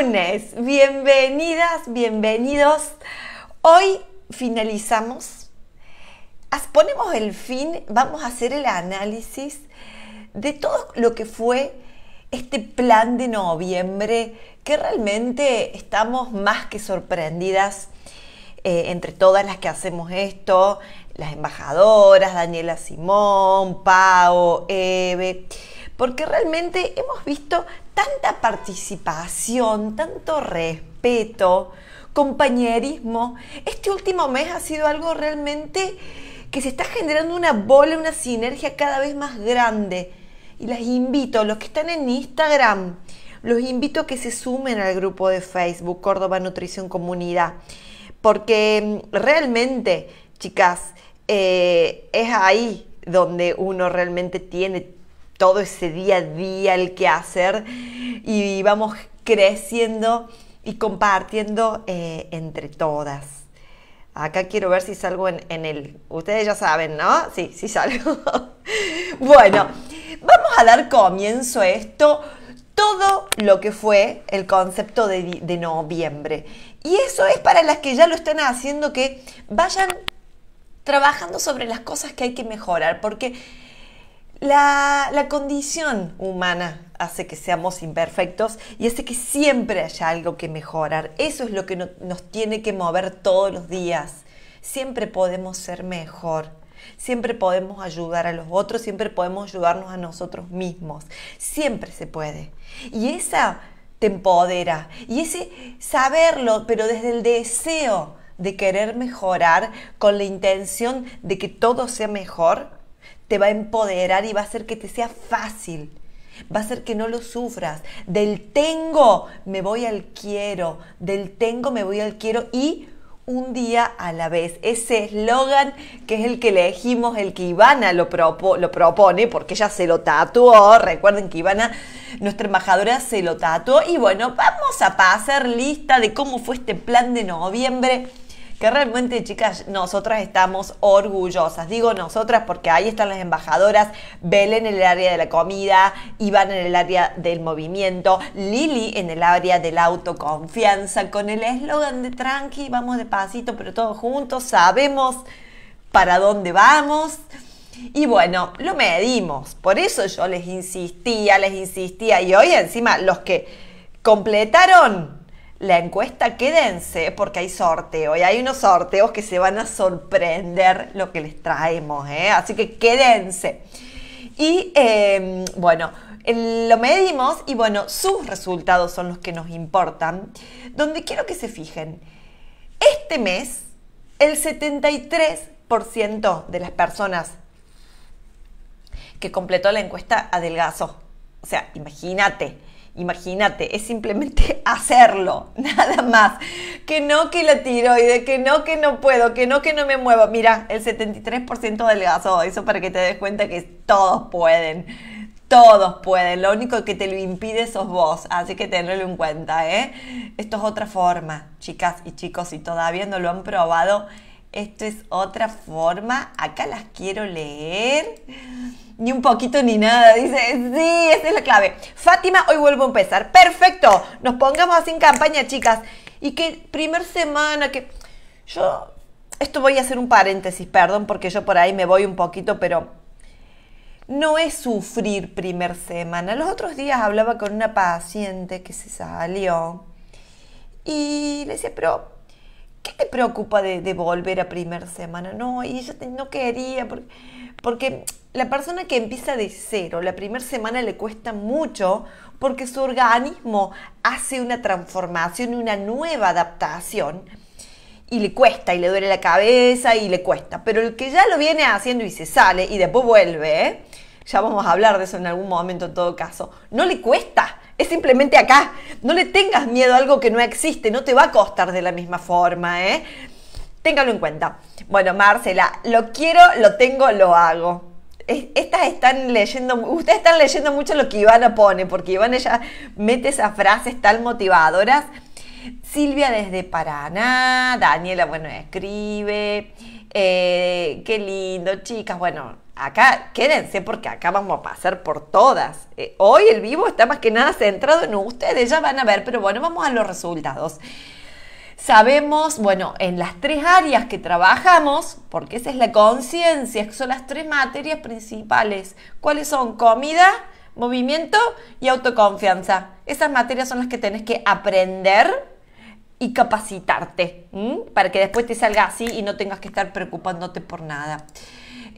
lunes, bienvenidas, bienvenidos. Hoy finalizamos, ponemos el fin, vamos a hacer el análisis de todo lo que fue este plan de noviembre, que realmente estamos más que sorprendidas eh, entre todas las que hacemos esto, las embajadoras, Daniela Simón, Pau, Eve porque realmente hemos visto tanta participación, tanto respeto, compañerismo. Este último mes ha sido algo realmente que se está generando una bola, una sinergia cada vez más grande. Y las invito, los que están en Instagram, los invito a que se sumen al grupo de Facebook Córdoba Nutrición Comunidad, porque mm, realmente, chicas, eh, es ahí donde uno realmente tiene todo ese día a día, el que hacer, y vamos creciendo y compartiendo eh, entre todas. Acá quiero ver si salgo en, el... Ustedes ya saben, ¿no? Sí, sí salgo. bueno, vamos a dar comienzo a esto, todo lo que fue el concepto de, de noviembre. Y eso es para las que ya lo están haciendo, que vayan trabajando sobre las cosas que hay que mejorar, porque la, condición humana hace que seamos imperfectos y hace que siempre haya algo que mejorar. Eso es lo que nos tiene que mover todos los días. Siempre podemos ser mejor. Siempre podemos ayudar a los otros, siempre podemos ayudarnos a nosotros mismos. Siempre se puede. Y esa te empodera. Y ese saberlo, pero desde el deseo de querer mejorar, con la intención de que todo sea mejor, te va a empoderar y va a hacer que te sea fácil. Va a hacer que no lo sufras. Del tengo me voy al quiero. Del tengo me voy al quiero y un día a la vez. Ese eslogan que es el que elegimos, el que Ivana lo, lo, propone, porque ella se lo tatuó. Recuerden que Ivana, nuestra embajadora, se lo tatuó. Y bueno, vamos a pasar lista de cómo fue este plan de noviembre que realmente, chicas, nosotras estamos orgullosas. Digo nosotras porque ahí están las embajadoras, Belén en el área de la comida, Iván en el área del movimiento, Lili en el área de la autoconfianza, con el eslogan de tranqui, vamos de pasito, pero todos juntos, sabemos para dónde vamos. Y bueno, lo medimos. Por eso yo les insistía, les insistía. Y hoy encima los que completaron la encuesta, quédense porque hay sorteo y hay unos sorteos que se van a sorprender lo que les traemos, ¿eh? así que quédense. Y em, bueno, lo medimos y bueno, sus resultados son los que nos importan, donde quiero que se fijen, este mes el 73% de las personas que completó la encuesta adelgazó. O sea, imagínate, Imagínate, es simplemente hacerlo, nada más. Que no que la de que no que no puedo, que no que no me muevo. Mira, el 73% gaso, eso para que te des cuenta que todos pueden. Todos pueden, lo único que te lo impide sos vos, así que tenlo en cuenta, ¿eh? Esto es otra forma, chicas y chicos, si todavía no lo han probado, esto es otra forma. Acá las quiero leer. Ni un poquito ni nada. Dice, sí, esa es la clave. Fátima, hoy vuelvo a empezar. Perfecto. Nos pongamos así en campaña, chicas. Y que primer semana, que yo... Esto voy a hacer un paréntesis, perdón, porque yo por ahí me voy un poquito, pero no es sufrir primer semana. Los otros días hablaba con una paciente que se salió y le decía, pero ¿qué te preocupa de, volver a primer semana? No, y ella no quería, porque, porque la persona que empieza de cero, la primera semana le cuesta mucho porque su organismo hace una transformación, una nueva adaptación y le cuesta y le duele la cabeza y le cuesta. Pero el que ya lo viene haciendo y se sale y después vuelve, ¿eh? ya vamos a hablar de eso en algún momento en todo caso, no le cuesta, es simplemente acá no le tengas miedo a algo que no existe, no te va a costar de la misma forma, ¿eh? Téngalo en cuenta. Bueno, Marcela, lo quiero, lo tengo, lo hago. estas están leyendo, ustedes están leyendo mucho lo que Ivana pone, porque Ivana ella mete esas frases tan motivadoras. Silvia desde Paraná, Daniela, bueno, escribe. Eh, qué lindo, chicas. Bueno, acá quédense porque acá vamos a pasar por todas. Eh, hoy el vivo está más que nada centrado en ustedes, ya van a ver, pero bueno, vamos a los resultados. Sabemos, bueno, en las tres áreas que trabajamos, porque esa es la conciencia, que son las tres materias principales. ¿Cuáles son? Comida, movimiento y autoconfianza. Esas materias son las que tenés que aprender y capacitarte, para que después te salga así y no tengas que estar preocupándote por nada.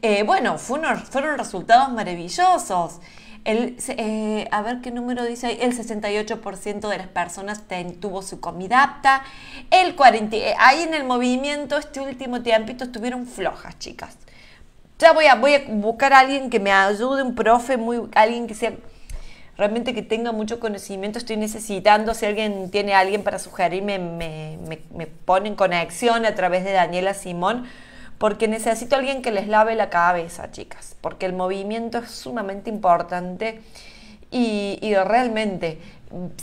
Eh, bueno, fueron, resultados maravillosos. El, eh, a ver qué número dice ahí. El 68% de las personas tuvo su comida apta. El 40, eh, ahí en el movimiento, este último tiempito estuvieron flojas, chicas. Ya voy a, buscar a alguien que me ayude, un profe, muy, alguien que sea realmente que tenga mucho conocimiento. Estoy necesitando, si alguien tiene alguien para sugerirme, me, me pone en conexión a través de Daniela Simón porque necesito a alguien que les lave la cabeza, chicas, porque el movimiento es sumamente importante y, realmente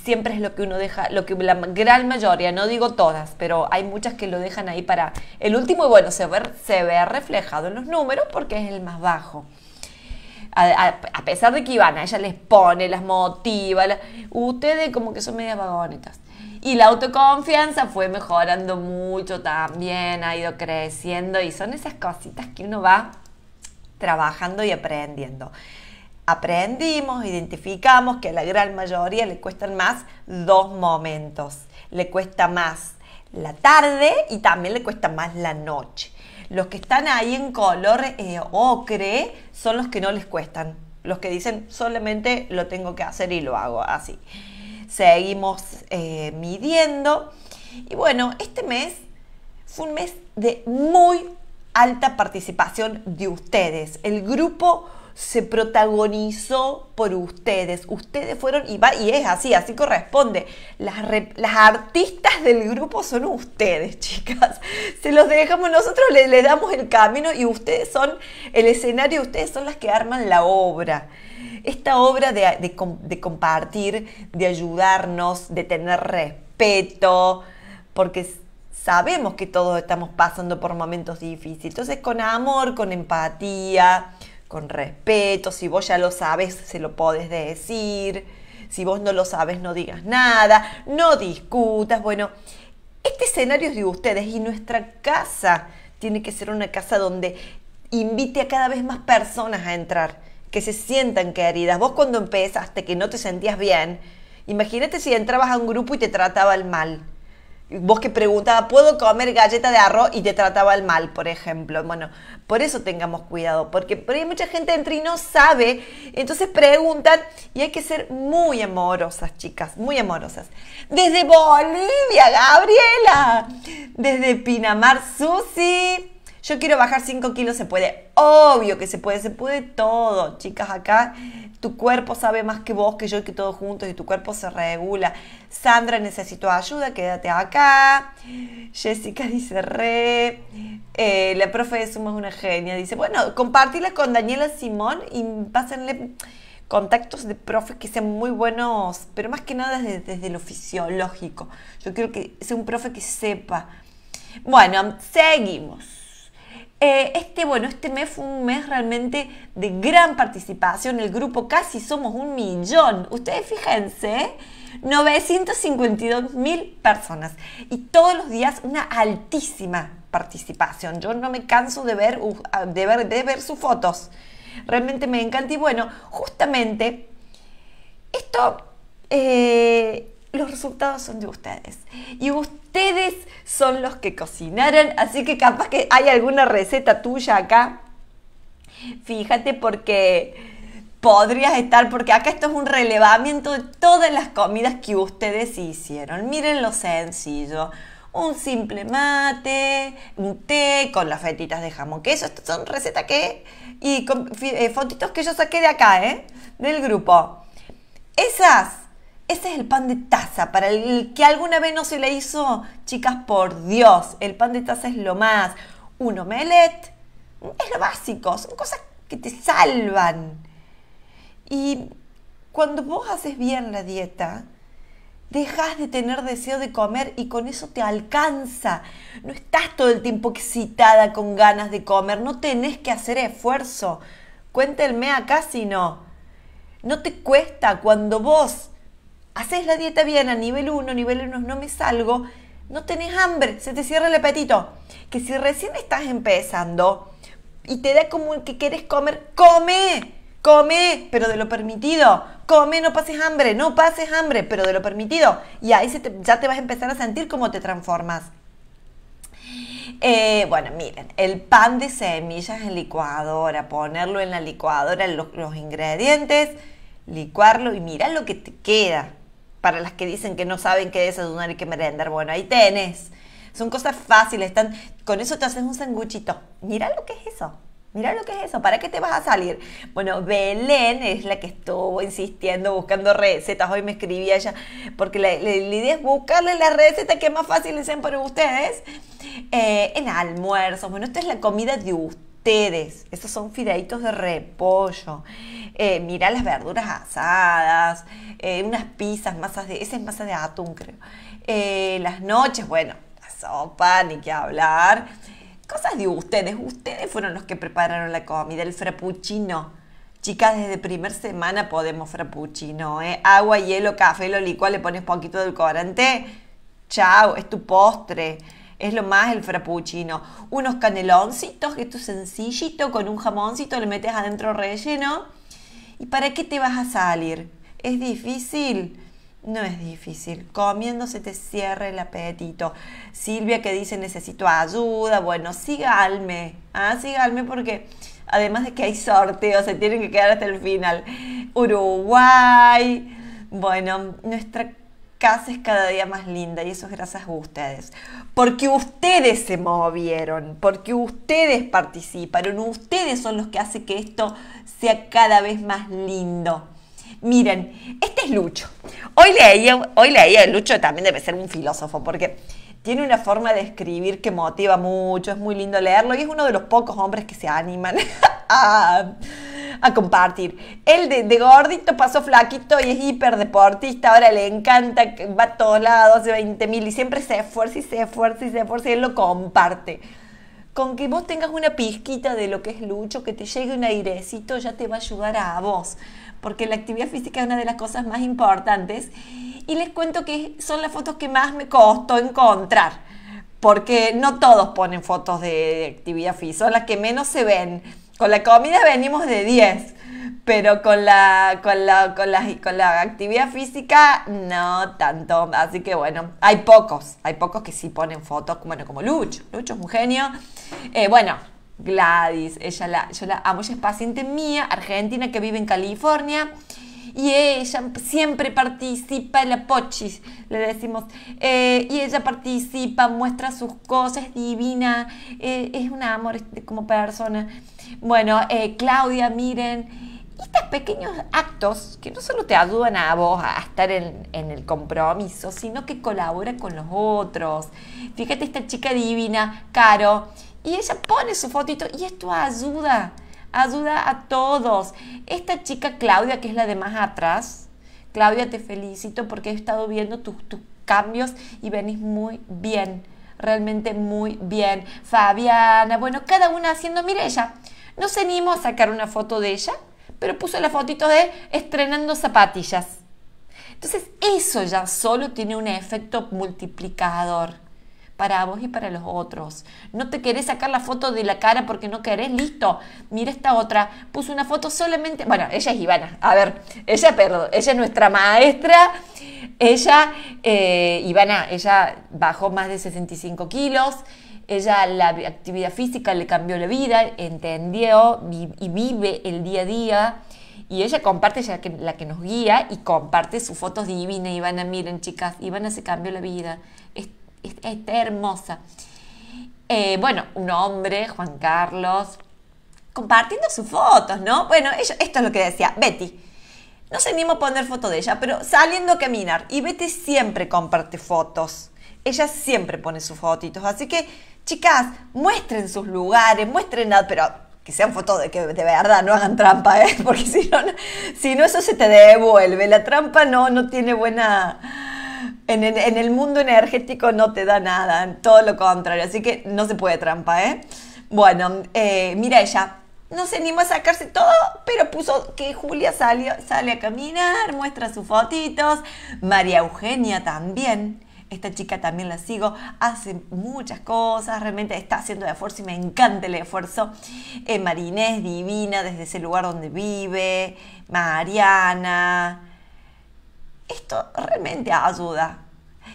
siempre es lo que uno deja, lo que la gran mayoría, no digo todas, pero hay muchas que lo dejan ahí para el último y bueno, se ve, reflejado en los números porque es el más bajo. A, pesar de que Ivana, ella les pone, las motiva, ustedes como que son medias vagonetas. Y la autoconfianza fue mejorando mucho también, ha ido creciendo y son esas cositas que uno va trabajando y aprendiendo. Aprendimos, identificamos que a la gran mayoría le cuestan más dos momentos. Le cuesta más la tarde y también le cuesta más la noche. Los que están ahí en color eh, ocre son los que no les cuestan. Los que dicen solamente lo tengo que hacer y lo hago así seguimos eh, midiendo. Y bueno, este mes fue un mes de muy alta participación de ustedes. El grupo se protagonizó por ustedes. Ustedes fueron, y, y es así, así corresponde. Las, artistas del grupo son ustedes, chicas. Se los dejamos, nosotros le damos el camino y ustedes son el escenario, ustedes son las que arman la obra esta obra de, compartir, de ayudarnos, de tener respeto, porque sabemos que todos estamos pasando por momentos difíciles. Entonces, con amor, con empatía, con respeto, si vos ya lo sabes, se lo podés decir. Si vos no lo sabes, no digas nada, no discutas. Bueno, este escenario es de ustedes y nuestra casa tiene que ser una casa donde invite a cada vez más personas a entrar que se sientan queridas. Vos cuando empezaste, que no te sentías bien, imagínate si entrabas a un grupo y te trataba el mal. Vos que preguntaba, ¿puedo comer galleta de arroz? Y te trataba el mal, por ejemplo. Bueno, por eso tengamos cuidado, porque por ahí mucha gente entra y no sabe, entonces preguntan y hay que ser muy amorosas, chicas, muy amorosas. Desde Bolivia, Gabriela. Desde Pinamar, Susi. Yo quiero bajar 5 kilos, se puede. Obvio que se puede, se puede todo. Chicas, acá tu cuerpo sabe más que vos, que yo, que todos juntos y tu cuerpo se regula. Sandra, necesito ayuda, quédate acá. Jessica dice re. Eh, la profe de Sumo es una genia. Dice, bueno, compartirla con Daniela Simón y pásenle contactos de profes que sean muy buenos, pero más que nada desde, desde lo fisiológico. Yo quiero que sea un profe que sepa. Bueno, seguimos. Eh, este, bueno, este mes fue un mes realmente de gran participación. El grupo casi somos un millón. Ustedes fíjense, 952 mil personas. Y todos los días una altísima participación. Yo no me canso de ver, sus fotos. Realmente me encanta. Y bueno, justamente esto eh, los resultados son de ustedes. Y ustedes son los que cocinaron, así que capaz que hay alguna receta tuya acá. Fíjate porque podrías estar, porque acá esto es un relevamiento de todas las comidas que ustedes hicieron. Miren lo sencillo. Un simple mate, un té con las fetitas de jamón queso. Estas son recetas que... Y eh, fotitos que yo saqué de acá, ¿eh? Del grupo. Esas ese es el pan de taza. Para el que alguna vez no se le hizo, chicas, por Dios, el pan de taza es lo más. Un omelette es lo básico, son cosas que te salvan. Y cuando vos haces bien la dieta, dejas de tener deseo de comer y con eso te alcanza. No estás todo el tiempo excitada con ganas de comer, no tenés que hacer esfuerzo. Cuéntenme acá si no. No te cuesta cuando vos haces la dieta bien a nivel 1, nivel 1 no me salgo, no tenés hambre, se te cierra el apetito. Que si recién estás empezando y te da como que quieres comer, come, come, pero de lo permitido. Come, no pases hambre, no pases hambre, pero de lo permitido. Y ahí ya te vas a empezar a sentir cómo te transformas. Eh, bueno, miren, el pan de semillas en licuadora, ponerlo en la licuadora, los, los ingredientes, licuarlo y mirá lo que te queda para las que dicen que no saben qué desayunar y qué merendar. Bueno, ahí tenés. Son cosas fáciles. Están, con eso te haces un sanguchito. Mira lo que es eso. Mira lo que es eso, ¿para qué te vas a salir? Bueno, Belén es la que estuvo insistiendo, buscando recetas. Hoy me escribía ella, porque la, idea es buscarle la receta que más fáciles sean para ustedes. Eh, en almuerzos, bueno, esta es la comida de ustedes ustedes. esos son fideitos de repollo. Eh, mira mirá las verduras asadas, eh, unas pizzas, masas de. Esa es masa de atún, creo. Eh, las noches, bueno, la sopa, ni que hablar. Cosas de ustedes. Ustedes fueron los que prepararon la comida, el frappuccino. Chicas, desde primer semana podemos frappuccino, Agua, hielo, café, lo licua, le pones poquito de colorante Chao, es tu postre es lo más el frappuccino. Unos caneloncitos, que esto es sencillito, con un jamoncito le metes adentro relleno. ¿Y para qué te vas a salir? ¿Es difícil? No es difícil. Comiendo se te cierra el apetito. Silvia que dice necesito ayuda. Bueno, sígalme. Ah, sígalme porque además de que hay sorteos, se tienen que quedar hasta el final. Uruguay. Bueno, nuestra casa es cada día más linda y eso es gracias a ustedes. Porque ustedes se movieron, porque ustedes participaron, ustedes son los que hacen que esto sea cada vez más lindo. Miren, este es Lucho. Hoy leía, hoy Lucho también debe ser un filósofo, porque tiene una forma de escribir que motiva mucho, es muy lindo leerlo y es uno de los pocos hombres que se animan a a compartir. Él de, gordito pasó flaquito y es hiperdeportista, ahora le encanta, va a todos lados, hace 20 mil y siempre se esfuerza y se esfuerza y se esfuerza y él lo comparte. Con que vos tengas una pizquita de lo que es lucho, que te llegue un airecito, ya te va a ayudar a vos, porque la actividad física es una de las cosas más importantes. Y les cuento que son las fotos que más me costó encontrar porque no todos ponen fotos de actividad física, son las que menos se ven. Con la comida venimos de 10, pero con la, con la, con actividad física no tanto. Así que bueno, hay pocos, hay pocos que sí ponen fotos, bueno, como Lucho, Lucho es un genio. Eh, bueno, Gladys, ella la, yo la amo, ella es paciente mía, argentina, que vive en California. Y ella siempre participa en la pochis, le decimos. Eh, y ella participa, muestra sus cosas, es divina, eh, es un amor este, como persona. Bueno, eh, Claudia, miren, estos pequeños actos que no solo te ayudan a vos a estar en, el compromiso, sino que colabora con los otros. Fíjate esta chica divina, Caro, y ella pone su fotito y esto ayuda, ayuda a todos. Esta chica Claudia, que es la de más atrás, Claudia, te felicito porque he estado viendo tus, tus cambios y venís muy bien, realmente muy bien. Fabiana, bueno, cada una haciendo, mire ella no se animó a sacar una foto de ella, pero puso la fotito de estrenando zapatillas. Entonces, eso ya solo tiene un efecto multiplicador para vos y para los otros. No te querés sacar la foto de la cara porque no querés, listo. Mira esta otra, puso una foto solamente, bueno, ella es Ivana, a ver, ella, perdón, ella es nuestra maestra, ella, eh, Ivana, ella bajó más de 65 kilos, ella la actividad física le cambió la vida, entendió y vive el día a día. Y ella comparte, ella que, la que nos guía, y comparte sus fotos divinas. Ivana, miren chicas, Ivana se cambió la vida. está hermosa. Eh, bueno, un hombre, Juan Carlos, compartiendo sus fotos, ¿no? Bueno, esto es lo que decía Betty. No se ni a poner foto de ella, pero saliendo a caminar. Y Betty siempre comparte fotos. Ella siempre pone sus fotitos. Así que chicas, muestren sus lugares, muestren, nada, pero que sean fotos de que de verdad no hagan trampa, ¿eh? porque si no, si no eso se te devuelve. La trampa no, no tiene buena... En el, mundo energético no te da nada, todo lo contrario, así que no se puede trampa, ¿eh? Bueno, eh, mira ella, no se animó a sacarse todo, pero puso que Julia salió, sale a caminar, muestra sus fotitos, María Eugenia también. Esta chica también la sigo, hace muchas cosas, realmente está haciendo esfuerzo y me encanta el esfuerzo. Eh, Marinés, divina, desde ese lugar donde vive. Mariana. Esto realmente ayuda.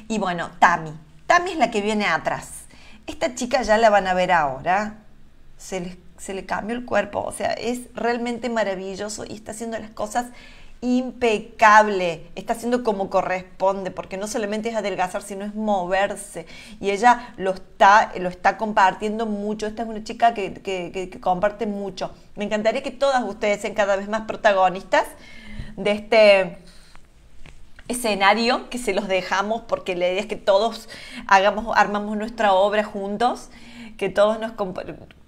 Y bueno, Tami. Tami es la que viene atrás. Esta chica ya la van a ver ahora. Se le, se le cambió el cuerpo. O sea, es realmente maravilloso y está haciendo las cosas impecable, está haciendo como corresponde, porque no solamente es adelgazar, sino es moverse. Y ella lo está, lo está compartiendo mucho. Esta es una chica que, comparte mucho. Me encantaría que todas ustedes sean cada vez más protagonistas de este escenario que se los dejamos porque la idea es que todos hagamos, armamos nuestra obra juntos, que todos nos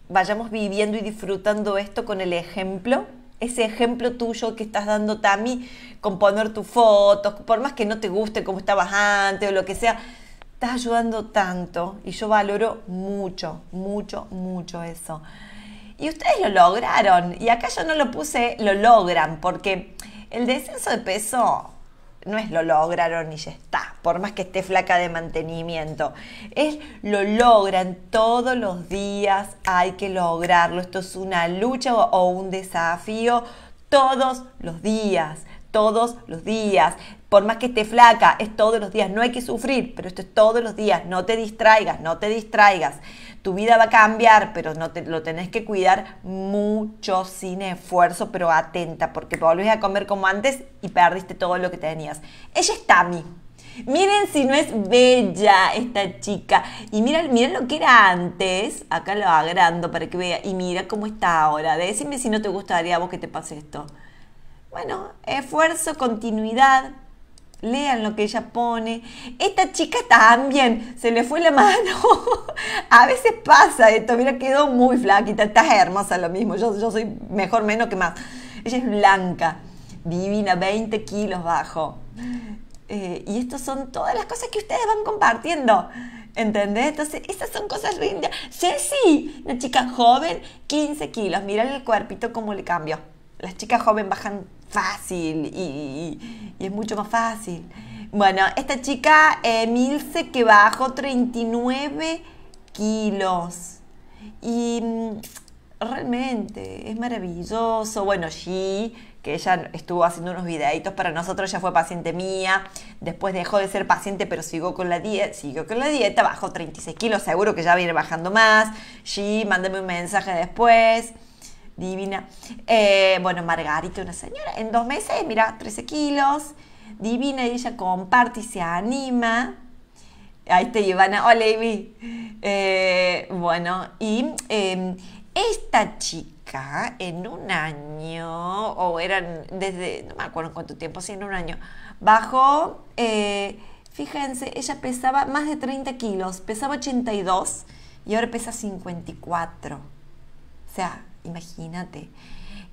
vayamos viviendo y disfrutando esto con el ejemplo ese ejemplo tuyo que estás dando, Tami, con poner tus fotos, por más que no te guste cómo estabas antes o lo que sea, estás ayudando tanto y yo valoro mucho, mucho, mucho eso. Y ustedes lo lograron. Y acá yo no lo puse, lo logran, porque el descenso de peso no es lo lograron y ya está, por más que esté flaca de mantenimiento, es lo logran todos los días, hay que lograrlo, esto es una lucha o, un desafío todos los días todos los días. Por más que esté flaca, es todos los días. No hay que sufrir, pero esto es todos los días. No te distraigas, no te distraigas. Tu vida va a cambiar, pero no te, lo tenés que cuidar mucho sin esfuerzo, pero atenta, porque volvés a comer como antes y perdiste todo lo que tenías. Ella es Tami. Miren si no es bella esta chica. Y mira, mira lo que era antes. Acá lo agrando para que vea. Y mira cómo está ahora. Decime si no te gustaría a vos que te pase esto. Bueno, esfuerzo, continuidad. Lean lo que ella pone. Esta chica también se le fue la mano. a veces pasa esto. Mira, quedó muy flaquita. Estás hermosa lo mismo. Yo, soy mejor menos que más. Ella es blanca, divina, 20 kilos bajo. Eh, y estas son todas las cosas que ustedes van compartiendo. ¿Entendés? Entonces, esas son cosas lindas. Ceci, una chica joven, 15 kilos. Mira el cuerpito cómo le cambió las chicas jóvenes bajan fácil y, es mucho más fácil. Bueno, esta chica, Emilce, eh, Milce, que bajó 39 kilos. Y mm, realmente es maravilloso. Bueno, G, que ella estuvo haciendo unos videitos para nosotros, ya fue paciente mía. Después dejó de ser paciente, pero siguió con la dieta, siguió con la dieta, bajó 36 kilos, seguro que ya viene bajando más. G, mándame un mensaje después divina. Eh, bueno, Margarita, una señora, en dos meses, mira, 13 kilos, divina, y ella comparte y se anima. Ahí está Ivana, hola Ivy. Eh, bueno, y em, esta chica en un año, o eran desde, no me acuerdo cuánto tiempo, sí, en un año, bajó, eh, fíjense, ella pesaba más de 30 kilos, pesaba 82 y ahora pesa 54. O sea, imagínate.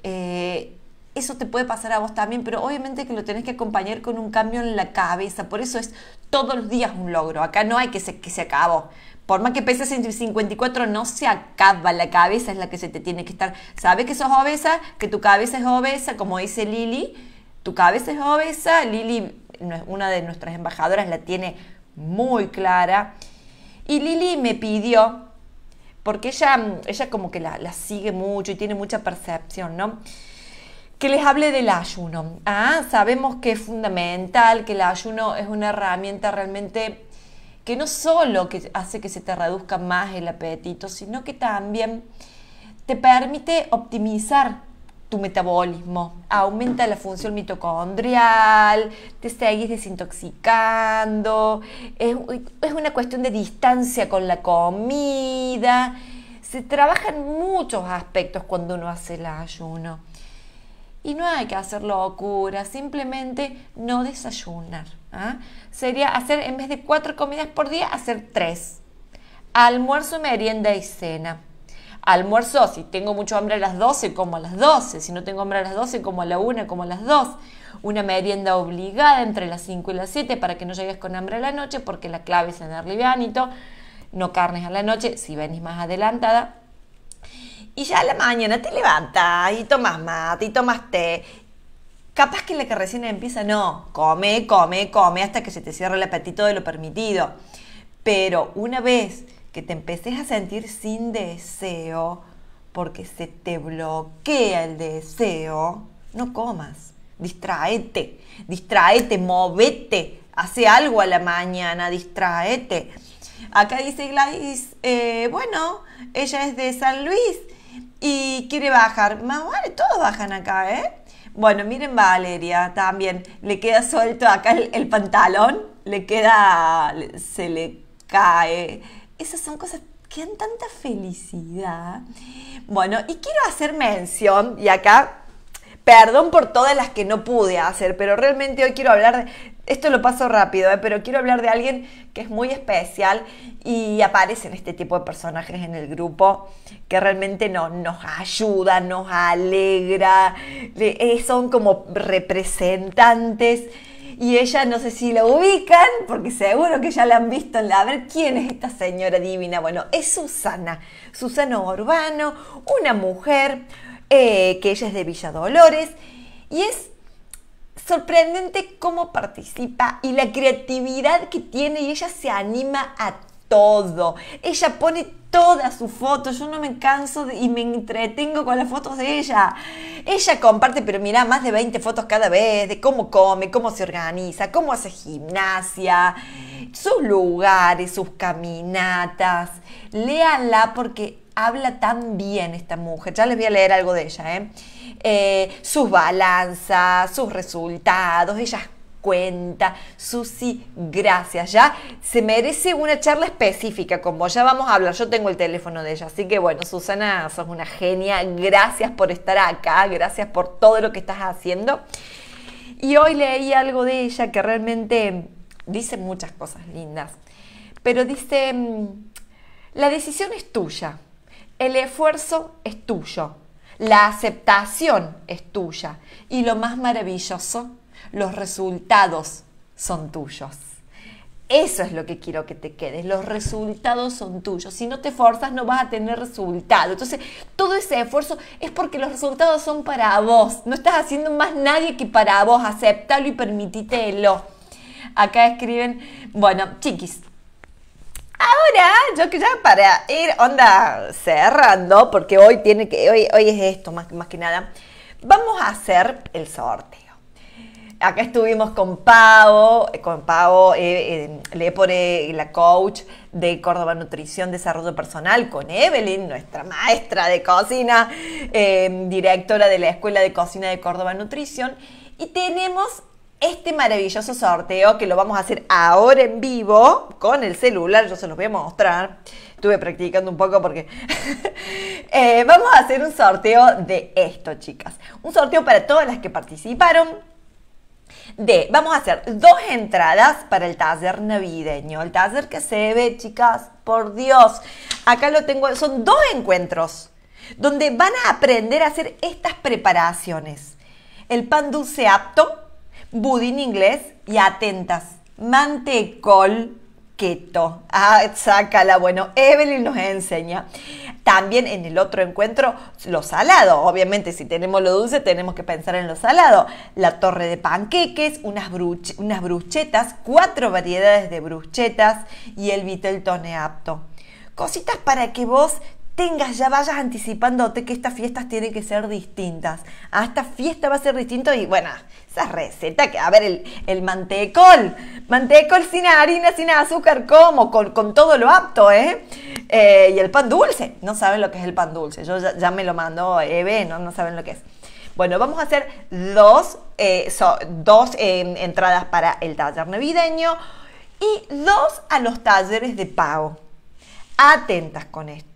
Eh, eso te puede pasar a vos también, pero obviamente que lo tenés que acompañar con un cambio en la cabeza. Por eso es todos los días un logro. Acá no hay que se, que se acabó. Por más que peses 154, no se acaba. La cabeza es la que se te tiene que estar. Sabes que sos obesa, que tu cabeza es obesa, como dice Lili. Tu cabeza es obesa. Lili, una de nuestras embajadoras, la tiene muy clara. Y Lili me pidió porque ella, ella como que la, sigue mucho y tiene mucha percepción, ¿no? Que les hable del ayuno. Ah, sabemos que es fundamental, que el ayuno es una herramienta realmente que no solo que hace que se te reduzca más el apetito, sino que también te permite optimizar tu metabolismo, aumenta la función mitocondrial, te seguís desintoxicando, es, una cuestión de distancia con la comida. Se trabajan muchos aspectos cuando uno hace el ayuno. Y no hay que hacer locura, simplemente no desayunar. ¿ah? Sería hacer, en vez de cuatro comidas por día, hacer tres. Almuerzo, merienda y cena almuerzo, si tengo mucho hambre a las 12, como a las 12, si no tengo hambre a las 12, como a la 1, como a las 2. Una merienda obligada entre las 5 y las 7 para que no llegues con hambre a la noche, porque la clave es tener livianito, no carnes a la noche, si venís más adelantada. Y ya a la mañana te levantas y tomas mate y tomas té capaz que la que recién empieza no, come, come, come hasta que se te cierre el apetito de lo permitido. Pero una vez que te empeces a sentir sin deseo porque se te bloquea el deseo, no comas. Distraete, distraete, movete, hace algo a la mañana, distraete. Acá dice Gladys, eh, bueno, ella es de San Luis y quiere bajar. Más todos bajan acá, ¿eh? Bueno, miren Valeria también, le queda suelto acá el pantalón, le queda, se le cae esas son cosas que dan tanta felicidad. Bueno, y quiero hacer mención, y acá, perdón por todas las que no pude hacer, pero realmente hoy quiero hablar, de, esto lo paso rápido, eh, pero quiero hablar de alguien que es muy especial y aparecen este tipo de personajes en el grupo que realmente no, nos ayuda, nos alegra, eh, son como representantes y ella, no sé si la ubican, porque seguro que ya la han visto la... A ver, ¿quién es esta señora divina? Bueno, es Susana. Susana Urbano, una mujer eh, que ella es de Villa Dolores. Y es sorprendente cómo participa y la creatividad que tiene y ella se anima a todo. Ella pone todas sus fotos, yo no me canso y me entretengo con las fotos de ella. Ella comparte, pero mira, más de 20 fotos cada vez de cómo come, cómo se organiza, cómo hace gimnasia, sus lugares, sus caminatas. Léanla porque habla tan bien esta mujer. Ya les voy a leer algo de ella, ¿eh? Eh, sus balanzas, sus resultados, ellas cuenta. Susi, gracias. Ya se merece una charla específica con vos. Ya vamos a hablar. Yo tengo el teléfono de ella. Así que bueno, Susana, sos una genia. Gracias por estar acá. Gracias por todo lo que estás haciendo. Y hoy leí algo de ella que realmente dice muchas cosas lindas. Pero dice, mm, la decisión es tuya. El esfuerzo es tuyo. La aceptación es tuya. Y lo más maravilloso los resultados son tuyos. Eso es lo que quiero que te quedes. Los resultados son tuyos. Si no te forzas, no vas a tener resultado. Entonces, todo ese esfuerzo es porque los resultados son para vos. No estás haciendo más nadie que para vos. Aceptalo y permitítelo. Acá escriben, bueno, chiquis. Ahora, yo que ya para ir onda cerrando, porque hoy tiene que, hoy, hoy es esto más, más que nada. Vamos a hacer el sorteo. Acá estuvimos con Pavo, con Pavo eh, eh Lepore, la coach de Córdoba Nutrición Desarrollo Personal, con Evelyn, nuestra maestra de cocina, eh, directora de la Escuela de Cocina de Córdoba Nutrición. Y tenemos este maravilloso sorteo que lo vamos a hacer ahora en vivo con el celular, yo se los voy a mostrar. Estuve practicando un poco porque eh, vamos a hacer un sorteo de esto, chicas. Un sorteo para todas las que participaron de, vamos a hacer dos entradas para el taller navideño. El taller que se ve, chicas, por Dios. Acá lo tengo, son dos encuentros donde van a aprender a hacer estas preparaciones. El pan dulce apto, budín inglés y atentas, mantecol keto. Ah, sácala. Bueno, Evelyn nos enseña. También en el otro encuentro, lo salado. Obviamente, si tenemos lo dulce, tenemos que pensar en lo salado. La torre de panqueques, unas, unas bruchetas, cuatro variedades de bruchetas y el vitel apto. Cositas para que vos tengas, ya vayas anticipándote que estas fiestas tienen que ser distintas. A ah, esta fiesta va a ser distinto y bueno, esa receta que, a ver, el, mantecol, mantecol sin harina, sin azúcar, ¿cómo? Con, con todo lo apto, ¿eh? ¿eh? Y el pan dulce, no saben lo que es el pan dulce, yo ya, me lo mando Eve, no, saben lo que es. Bueno, vamos a hacer dos, eh, dos eh, entradas para el taller navideño y dos a los talleres de pago. Atentas con esto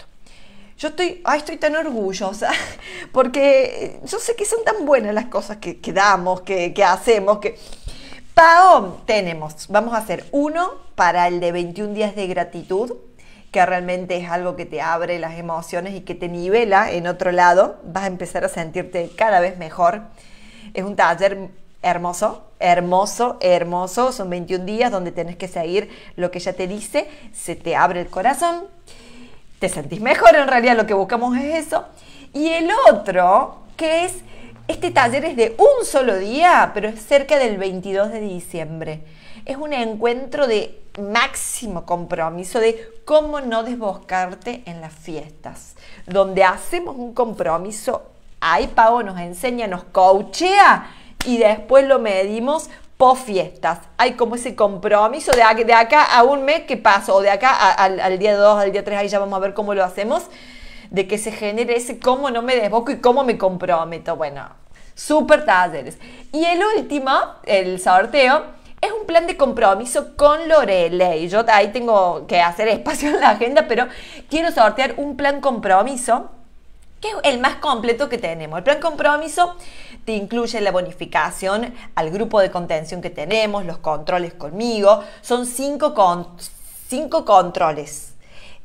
yo estoy, ay, estoy tan orgullosa, porque yo sé que son tan buenas las cosas que, damos, que, hacemos, que... Pao, tenemos, vamos a hacer uno para el de 21 días de gratitud, que realmente es algo que te abre las emociones y que te nivela en otro lado, vas a empezar a sentirte cada vez mejor. Es un taller hermoso, hermoso, hermoso, son 21 días donde tenés que seguir lo que ella te dice, se te abre el corazón te sentís mejor, en realidad lo que buscamos es eso. Y el otro, que es, este taller es de un solo día, pero es cerca del 22 de diciembre. Es un encuentro de máximo compromiso de cómo no desboscarte en las fiestas, donde hacemos un compromiso, hay pago, nos enseña, nos coachea y después lo medimos po fiestas. Hay como ese compromiso de, de acá a un mes que paso, o de acá al, día 2, al día 3, ahí ya vamos a ver cómo lo hacemos, de que se genere ese cómo no me desboco y cómo me comprometo. Bueno, super talleres. Y el último, el sorteo. Es un plan de compromiso con Loreley. Yo ahí tengo que hacer espacio en la agenda, pero quiero sortear un plan compromiso que es el más completo que tenemos. El plan compromiso te incluye la bonificación al grupo de contención que tenemos, los controles conmigo. Son cinco, con, controles.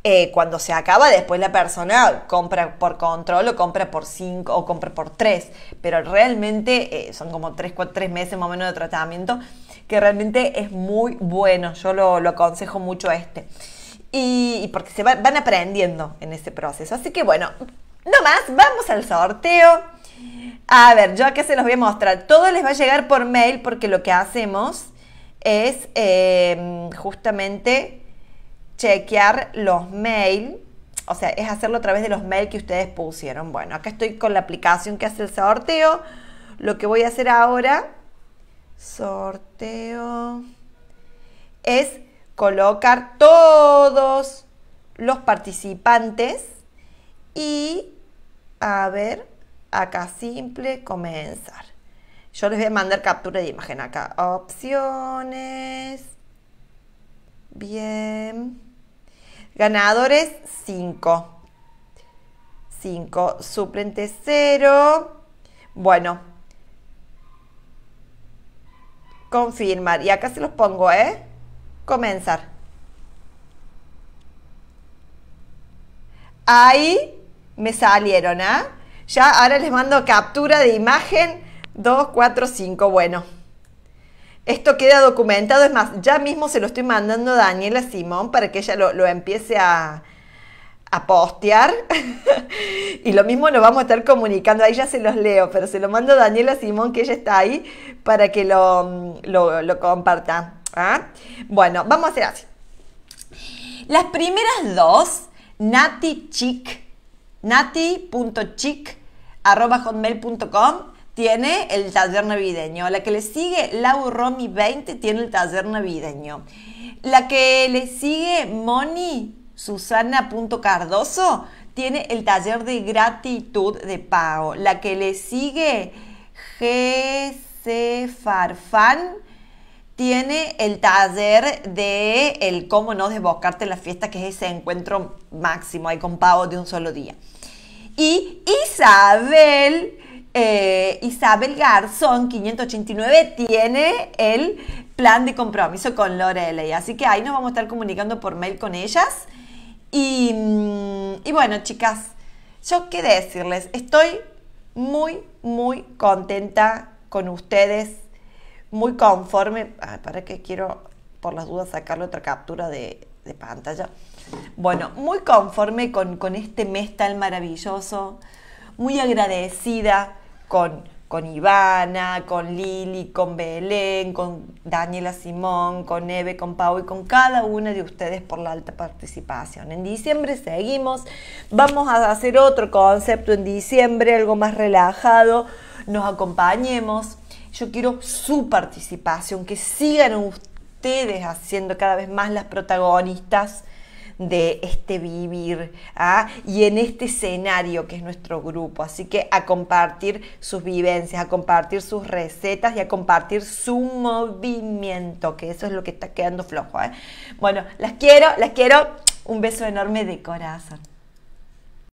Eh, cuando se acaba, después la persona compra por control o compra por cinco o compra por tres. Pero realmente eh, son como tres, tres meses más o menos de tratamiento que realmente es muy bueno. Yo lo, aconsejo mucho este. Y, porque se van aprendiendo en ese proceso. Así que bueno, no más, vamos al sorteo. A ver, yo acá se los voy a mostrar. Todo les va a llegar por mail porque lo que hacemos es em, justamente chequear los mail. O sea, es hacerlo a través de los mail que ustedes pusieron. Bueno, acá estoy con la aplicación que hace el sorteo. Lo que voy a hacer ahora, sorteo, es colocar todos los participantes y, a ver, Acá simple, comenzar. Yo les voy a mandar captura de imagen acá. Opciones. Bien. Ganadores 5. 5. suplente, 0. Bueno. Confirmar. Y acá se los pongo, ¿eh? Comenzar. Ahí me salieron, ¿ah? ¿eh? Ya ahora les mando captura de imagen 245. Bueno, esto queda documentado. Es más, ya mismo se lo estoy mandando a Daniela Simón para que ella lo, empiece a, postear. y lo mismo nos vamos a estar comunicando. Ahí ya se los leo, pero se lo mando a Daniela Simón, que ella está ahí, para que lo, comparta. ¿Ah? Bueno, vamos a hacer así. Las primeras dos, Nati Chic, Nati.chic arroba hotmail.com tiene el taller navideño. La que le sigue, lauromi 20, tiene el taller navideño. La que le sigue, Moni Susana.cardoso, tiene el taller de gratitud de pago. La que le sigue, GC Farfán, tiene el taller de el cómo no desbocarte en la fiesta, que es ese encuentro máximo, ahí con pago de un solo día y Isabel. Eh, Isabel Garzón 589 tiene el plan de compromiso con Lorelei. Así que ahí nos vamos a estar comunicando por mail con ellas. Y, mm, bueno, chicas, yo qué decirles, estoy muy, muy contenta con ustedes, muy conforme. para que quiero, por las dudas, sacarle otra captura de, de pantalla. Bueno, muy conforme con, con este mes tan maravilloso, muy agradecida con, con Ivana, con Lili, con Belén, con Daniela Simón, con Eve, con Pau y con cada una de ustedes por la alta participación. En diciembre seguimos, vamos a hacer otro concepto en diciembre, algo más relajado, nos acompañemos. Yo quiero su participación, que sigan ustedes ustedes haciendo cada vez más las protagonistas de este vivir ¿ah? y en este escenario que es nuestro grupo. Así que a compartir sus vivencias, a compartir sus recetas y a compartir su movimiento, que eso es lo que está quedando flojo. ¿eh? Bueno, las quiero, las quiero. Un beso enorme de corazón.